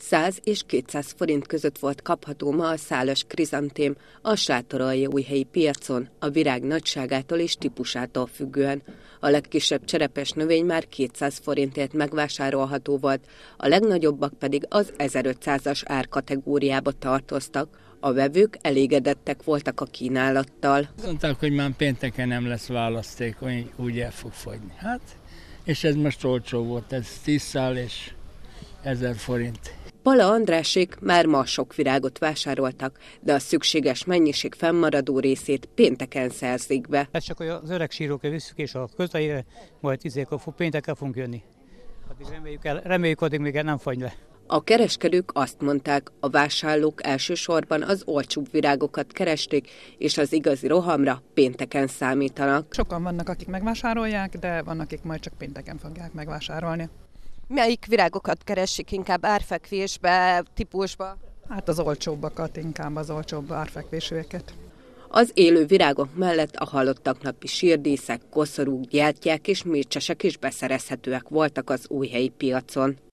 100 és 200 forint között volt kapható ma a szálas krizantém a újhelyi piacon, a virág nagyságától és típusától függően. A legkisebb cserepes növény már 200 forintért megvásárolható volt, a legnagyobbak pedig az 1500-as árkategóriába tartoztak. A vevők elégedettek voltak a kínálattal. Mondták, hogy már pénteken nem lesz választék, hogy úgy el fog fogyni. Hát, és ez most olcsó volt, ez 10 szál és 1000 forint. Pala Andrásék már ma sok virágot vásároltak, de a szükséges mennyiség fennmaradó részét pénteken szerzik be. Ez csak az öreg sírókra visszük, és a közleire, majd izékor fog, pénteken fogunk jönni. Addig reméljük, el, reméljük addig még el nem fagy le. A kereskedők azt mondták, a vásárlók elsősorban az olcsóbb virágokat keresték, és az igazi rohamra pénteken számítanak. Sokan vannak, akik megvásárolják, de vannak, akik majd csak pénteken fogják megvásárolni. Melyik virágokat keresik inkább árfekvésbe, típusba? Hát az olcsóbbakat, inkább az olcsóbb árfekvésűeket. Az élő virágok mellett a napi sírdészek, koszorúk, gyertyák és mércsesek is beszerezhetőek voltak az újhelyi piacon.